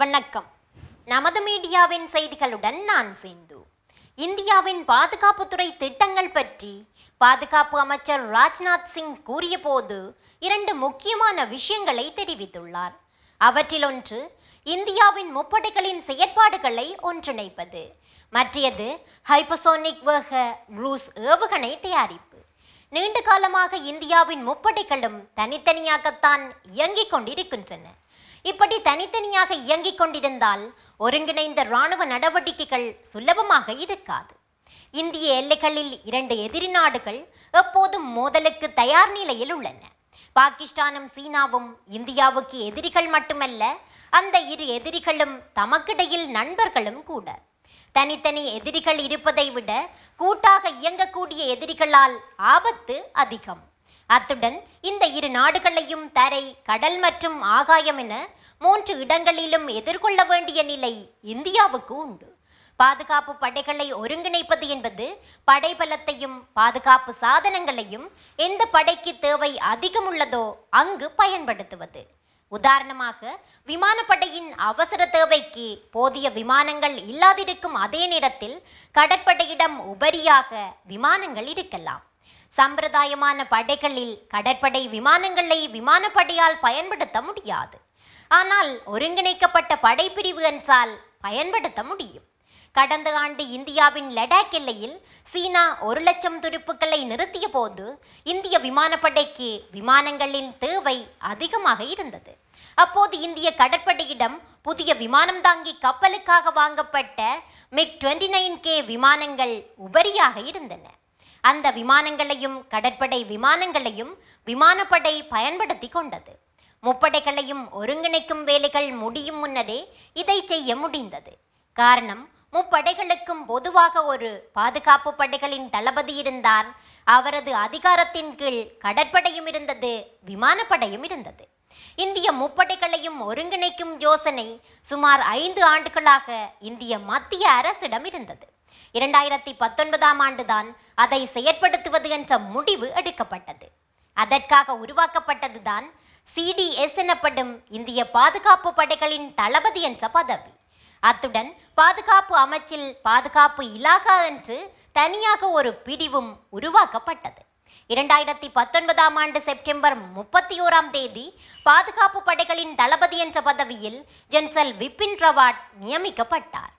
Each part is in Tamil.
வணக்கம் நமது மீடியாவின் செய்திகளுடன் நான் சேர்ந்து இந்தியாவின் பாதுகாப்புத்துறை திட்டங்கள் பற்றி பாதுகாப்பு அமைச்சர் ராஜ்நாத் சிங் கூறிய போது இரண்டு முக்கியமான விஷயங்களை தெரிவித்துள்ளார் அவற்றில் ஒன்று இந்தியாவின் முப்படைகளின் செயற்பாடுகளை ஒன்றிணைப்பது மற்றது ஹைப்பசோனிக் வேக ரூஸ் ஏவுகணை தயாரிப்பு நீண்ட காலமாக இந்தியாவின் முப்படைகளும் தனித்தனியாகத்தான் இயங்கிக் கொண்டிருக்கின்றன இப்படி தனித்தனியாக இயங்கிக் கொண்டிருந்தால் ஒருங்கிணைந்த இராணுவ நடவடிக்கைகள் சுலபமாக இருக்காது இந்திய எல்லைகளில் இரண்டு எதிரி நாடுகள் எப்போதும் மோதலுக்கு தயார் நிலையில் உள்ளன பாகிஸ்தானும் சீனாவும் இந்தியாவுக்கு எதிரிகள் மட்டுமல்ல அந்த இரு எதிரிகளும் தமக்கிடையில் நண்பர்களும் கூட தனித்தனி எதிரிகள் இருப்பதை விட கூட்டாக இயங்கக்கூடிய எதிரிகளால் ஆபத்து அதிகம் அத்துடன் இந்த இரு நாடுகளையும் தரை கடல் மற்றும் ஆகாயம் என மூன்று இடங்களிலும் எதிர்கொள்ள வேண்டிய நிலை இந்தியாவுக்கு உண்டு பாதுகாப்பு படைகளை ஒருங்கிணைப்பது என்பது படைபலத்தையும் பாதுகாப்பு சாதனங்களையும் எந்த படைக்கு தேவை அதிகம் உள்ளதோ அங்கு பயன்படுத்துவது உதாரணமாக விமானப்படையின் அவசர தேவைக்கு போதிய விமானங்கள் இல்லாதிருக்கும் அதே நேரத்தில் கடற்படையிடம் உபரியாக விமானங்கள் இருக்கலாம் சம்பிரதாயமான படைகளில் கடற்படை விமானங்களை விமானப்படையால் பயன்படுத்த முடியாது ஆனால் ஒருங்கிணைக்கப்பட்ட படைப்பிரிவு என்றால் பயன்படுத்த முடியும் கடந்த ஆண்டு இந்தியாவின் லடாக் எல்லையில் சீனா ஒரு லட்சம் துருப்புக்களை நிறுத்திய போது இந்திய விமானப்படைக்கு விமானங்களின் தேவை அதிகமாக இருந்தது அப்போது இந்திய கடற்படையிடம் புதிய விமானம் தாங்கி கப்பலுக்காக வாங்கப்பட்ட மிக் டுவெண்ட்டி நைன் கே விமானங்கள் உபரியாக இருந்தன அந்த விமானங்களையும் கடற்படை விமானங்களையும் விமானப்படை பயன்படுத்தி கொண்டது முப்படைகளையும் ஒருங்கிணைக்கும் வேலைகள் முடியும் முன்னரே இதை செய்ய முடிந்தது காரணம் முப்படைகளுக்கும் பொதுவாக ஒரு பாதுகாப்பு படைகளின் தளபதி இருந்தார் அவரது அதிகாரத்தின் கீழ் கடற்படையும் இருந்தது விமானப்படையும் இருந்தது இந்திய முப்படைகளையும் ஒருங்கிணைக்கும் யோசனை சுமார் ஐந்து ஆண்டுகளாக இந்திய மத்திய அரசிடம் இருந்தது இரண்டாயிரத்தி பத்தொன்பதாம் ஆண்டுதான் அதை செயற்படுத்துவது என்ற முடிவு எடுக்கப்பட்டது அதற்காக உருவாக்கப்பட்டதுதான் சிடிஎஸ் எனப்படும் இந்திய பாதுகாப்பு படைகளின் தளபதி என்ற பதவி அத்துடன் பாதுகாப்பு அமைச்சில் பாதுகாப்பு இலாகா என்று தனியாக ஒரு பிடிவும் உருவாக்கப்பட்டது இரண்டாயிரத்தி பத்தொன்பதாம் ஆண்டு செப்டம்பர் முப்பத்தி ஓராம் தேதி பாதுகாப்பு படைகளின் தளபதி என்ற பதவியில் ஜென்ரல் விபின் ரவாட் நியமிக்கப்பட்டார்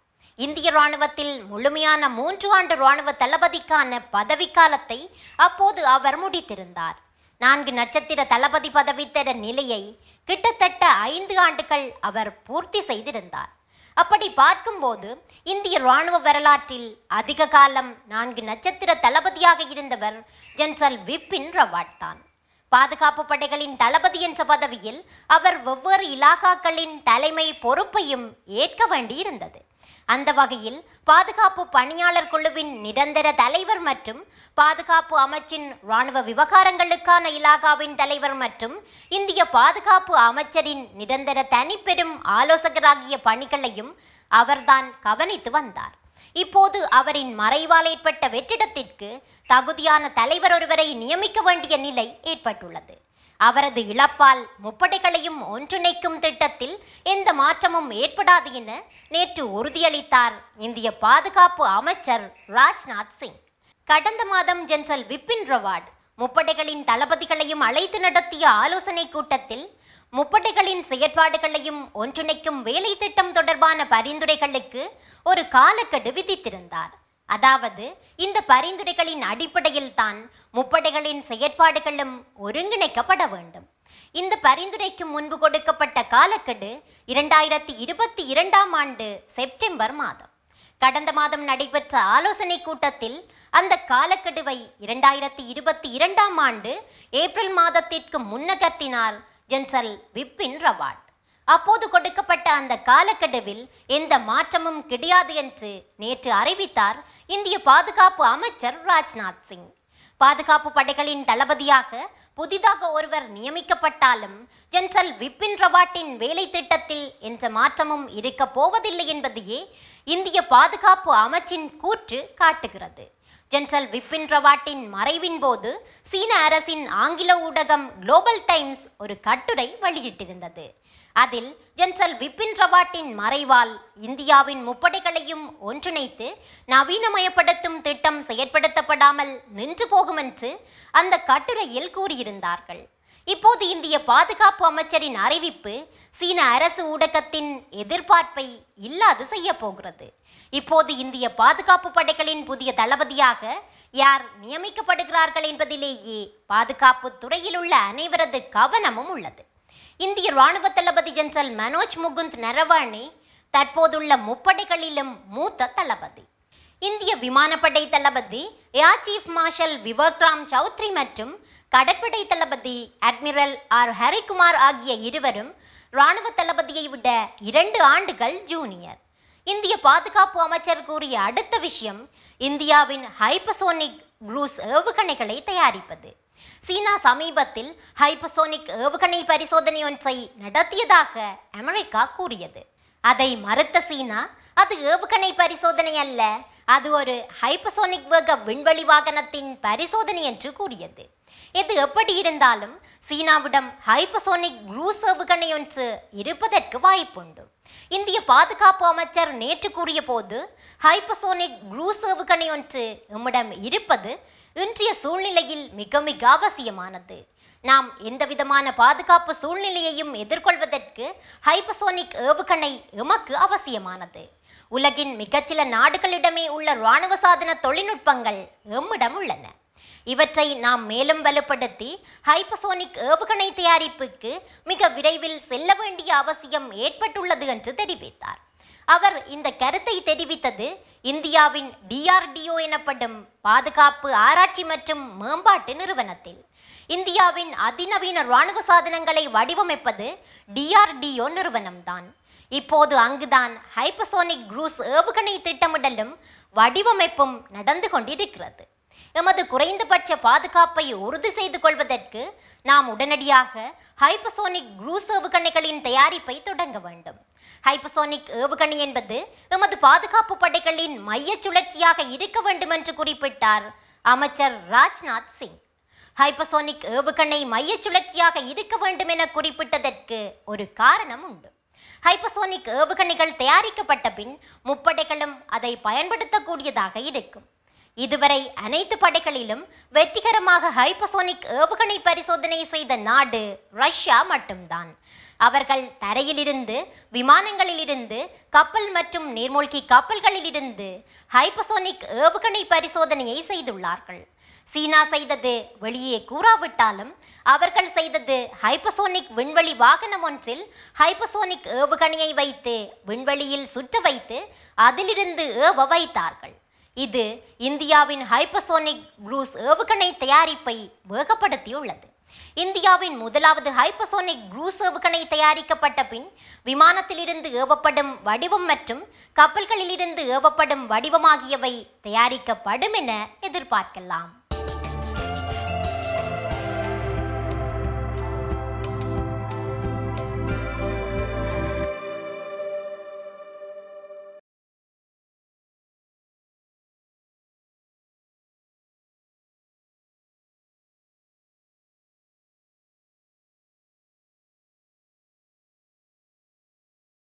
இந்திய ராணுவத்தில் முழுமையான மூன்று ஆண்டு ராணுவ தளபதிக்கான பதவிக்காலத்தை அப்போது அவர் முடித்திருந்தார் நான்கு நட்சத்திர தளபதி பதவி தர நிலையை கிட்டத்தட்ட ஐந்து ஆண்டுகள் அவர் பூர்த்தி செய்திருந்தார் அப்படி பார்க்கும்போது இந்திய ராணுவ வரலாற்றில் அதிக காலம் நான்கு நட்சத்திர தளபதியாக இருந்தவர் ஜென்ரல் விபின் ரவாட் தான் பாதுகாப்பு படைகளின் தளபதி என்ற பதவியில் அவர் வெவ்வேறு இலாகாக்களின் தலைமை பொறுப்பையும் ஏற்க வேண்டியிருந்தது அந்த வகையில் பாதுகாப்பு பணியாளர் குழுவின் நிரந்தர தலைவர் மற்றும் பாதுகாப்பு அமைச்சின் இராணுவ விவகாரங்களுக்கான இலாகாவின் தலைவர் மற்றும் இந்திய பாதுகாப்பு அமைச்சரின் நிரந்தர தனிப்பெரும் ஆலோசகராகிய பணிகளையும் அவர்தான் கவனித்து வந்தார் இப்போது அவரின் மறைவால் ஏற்பட்ட வெற்றிடத்திற்கு தகுதியான தலைவர் ஒருவரை நியமிக்க வேண்டிய நிலை ஏற்பட்டுள்ளது அவரது இழப்பால் முப்படைகளையும் ஒன்றிணைக்கும் திட்டத்தில் எந்த மாற்றமும் ஏற்படாது என நேற்று உறுதியளித்தார் இந்திய பாதுகாப்பு அமைச்சர் ராஜ்நாத் சிங் கடந்த மாதம் ஜெனரல் விபின் ரவாட் முப்படைகளின் தளபதிகளையும் அழைத்து நடத்திய ஆலோசனை கூட்டத்தில் முப்படைகளின் செயற்பாடுகளையும் ஒன்றிணைக்கும் வேலை திட்டம் தொடர்பான பரிந்துரைகளுக்கு ஒரு காலக்கெடு விதித்திருந்தார் அதாவது இந்த பரிந்துரைகளின் அடிப்படையில் தான் முப்படைகளின் செயற்பாடுகளும் ஒருங்கிணைக்கப்பட வேண்டும் இந்த பரிந்துரைக்கு முன்பு கொடுக்கப்பட்ட காலக்கெடு இரண்டாயிரத்தி இருபத்தி இரண்டாம் ஆண்டு செப்டம்பர் மாதம் கடந்த மாதம் நடைபெற்ற ஆலோசனை கூட்டத்தில் அந்த காலக்கெடுவை இரண்டாயிரத்தி இருபத்தி இரண்டாம் ஆண்டு ஏப்ரல் மாதத்திற்கு முன்னகர்த்தினார் ஜென்சல் விப்பின் ரவாட் அப்போது கொடுக்கப்பட்ட அந்த காலக்கெடுவில் எந்த மாற்றமும் கிடையாது என்று நேற்று அறிவித்தார் இந்திய பாதுகாப்பு அமைச்சர் ராஜ்நாத் சிங் பாதுகாப்பு படைகளின் தளபதியாக புதிதாக ஒருவர் நியமிக்கப்பட்டாலும் ஜென்ரல் விபின் ரவாட்டின் வேலை திட்டத்தில் எந்த மாற்றமும் இருக்கப் போவதில்லை என்பதையே இந்திய பாதுகாப்பு அமைச்சின் கூற்று காட்டுகிறது ஜென்ரல் விபின் ரவாட்டின் மறைவின் போது சீன அரசின் ஆங்கில ஊடகம் குளோபல் டைம்ஸ் ஒரு கட்டுரை வெளியிட்டிருந்தது அதில் ஜென்ரல் விபின் ரவாட்டின் மறைவால் இந்தியாவின் முப்படைகளையும் ஒன்றிணைத்து நவீனமயப்படுத்தும் திட்டம் செயற்படுத்தப்படாமல் நின்று போகும் என்று அந்த கட்டுரையில் கூறியிருந்தார்கள் இப்போது இந்திய பாதுகாப்பு அமைச்சரின் அறிவிப்பு சீன அரசு ஊடகத்தின் எதிர்பார்ப்பை இல்லாது செய்ய போகிறது இப்போது இந்திய பாதுகாப்பு படைகளின் புதிய தளபதியாக யார் நியமிக்கப்படுகிறார்கள் என்பதிலேயே பாதுகாப்பு துறையில் உள்ள அனைவரது கவனமும் உள்ளது இந்திய ராணுவ தளபதி ஜென்ரல் மனோஜ் முகுந்த் நரவானே தற்போதுள்ள முப்படைகளிலும் மூத்த தளபதி இந்திய விமானப்படை தளபதி air chief marshal Vivek Ram Chaudhari மற்றும் கடற்படை தளபதி அட்மிரல் ஆர் ஹரிகுமார் ஆகிய இருவரும் இராணுவ தளபதியை விட இரண்டு ஆண்டுகள் ஜூனியர் இந்திய பாதுகாப்பு அமைச்சர் கூறிய அடுத்த விஷயம் இந்தியாவின் ஹைப்பசோனிக் குரூஸ் ஏவுகணைகளை தயாரிப்பது சீனா சமீபத்தில் ஹைப்பசோனிக் ஏவுகணை பரிசோதனை ஒன்றை நடத்தியதாக அமெரிக்கா கூறியது அதை மறுத்த சீனா அது ஏவுகணை பரிசோதனை அல்ல அது ஒரு ஹைப்பசோனிக் வேக விண்வெளி வாகனத்தின் பரிசோதனை என்று கூறியது இது எப்படி இருந்தாலும் சீனாவிடம் ஹைப்பசோனிக் குரூஸ் ஏவுகணை ஒன்று இருப்பதற்கு வாய்ப்புண்டு இந்திய பாதுகாப்பு அமைச்சர் நேற்று கூறிய போது ஹைப்பசோனிக் குரூஸ் ஏவுகணை ஒன்று எம்மிடம் இருப்பது இன்றைய சூழ்நிலையில் மிக மிக அவசியமானது நாம் எந்தவிதமான பாதுகாப்பு சூழ்நிலையையும் எதிர்கொள்வதற்கு ஹைப்பசோனிக் ஏவுகணை எமக்கு அவசியமானது உலகின் மிகச்சில நாடுகளிடமே உள்ள இராணுவ சாதன தொழில்நுட்பங்கள் எம்மிடம் உள்ளன இவற்றை நாம் மேலும் வலுப்படுத்தி ஹைப்பசோனிக் ஏவுகணை தயாரிப்புக்கு மிக விரைவில் செல்ல வேண்டிய அவசியம் ஏற்பட்டுள்ளது என்று தெரிவித்தார் அவர் இந்த கருத்தை தெரிவித்தது இந்தியாவின் டிஆர்டிஓ எனப்படும் பாதுகாப்பு ஆராய்ச்சி மற்றும் மேம்பாட்டு நிறுவனத்தில் இந்தியாவின் அதிநவீன ராணுவ சாதனங்களை வடிவமைப்பது டிஆர்டிஓ நிறுவனம்தான் இப்போது அங்குதான் ஹைப்பசோனிக் குரூஸ் ஏவுகணை திட்டமிடலும் வடிவமைப்பும் நடந்து கொண்டிருக்கிறது எமது குறைந்தபட்ச பாதுகாப்பை உறுதி செய்து கொள்வதற்கு நாம் உடனடியாக ஹைப்பசோனிக் குரூஸ் ஏவுகணைகளின் தயாரிப்பை தொடங்க வேண்டும் ஹைப்பசோனிக் ஏவுகணை என்பது எமது பாதுகாப்பு படைகளின் மைய சுழற்சியாக இருக்க வேண்டும் என்று குறிப்பிட்டார் அமைச்சர் ராஜ்நாத் சிங் ஹைப்பசோனிக் ஏவுகணை மைய சுழற்சியாக இருக்க வேண்டும் என குறிப்பிட்டதற்கு ஒரு காரணம் உண்டு ஹைப்பசோனிக் ஏவுகணைகள் தயாரிக்கப்பட்ட பின் முப்படைகளும் அதை பயன்படுத்தக்கூடியதாக இருக்கும் இதுவரை அனைத்து படைகளிலும் வெற்றிகரமாக ஹைப்பசோனிக் ஏவுகணை பரிசோதனை செய்த நாடு ரஷ்யா மட்டும்தான் அவர்கள் தரையிலிருந்து விமானங்களிலிருந்து கப்பல் மற்றும் நீர்மூழ்கி கப்பல்களிலிருந்து ஹைப்பசோனிக் ஏவுகணை பரிசோதனையை செய்துள்ளார்கள் சீனா செய்தது வெளியே கூறாவிட்டாலும் அவர்கள் செய்தது ஹைப்பசோனிக் விண்வெளி வாகனம் ஒன்றில் ஹைப்பசோனிக் ஏவுகணையை வைத்து விண்வெளியில் சுற்ற வைத்து அதிலிருந்து ஏவ வைத்தார்கள் இது இந்தியாவின் ஹைப்பசோனிக் க்ரூஸ் ஏவுகணை தயாரிப்பை வேகப்படுத்தியுள்ளது இந்தியாவின் முதலாவது ஹைப்பசோனிக் க்ரூஸ் ஏவுகணை தயாரிக்கப்பட்ட பின் விமானத்திலிருந்து ஏவப்படும் வடிவம் மற்றும் கப்பல்களிலிருந்து ஏவப்படும் வடிவமாகியவை தயாரிக்கப்படும் என எதிர்பார்க்கலாம்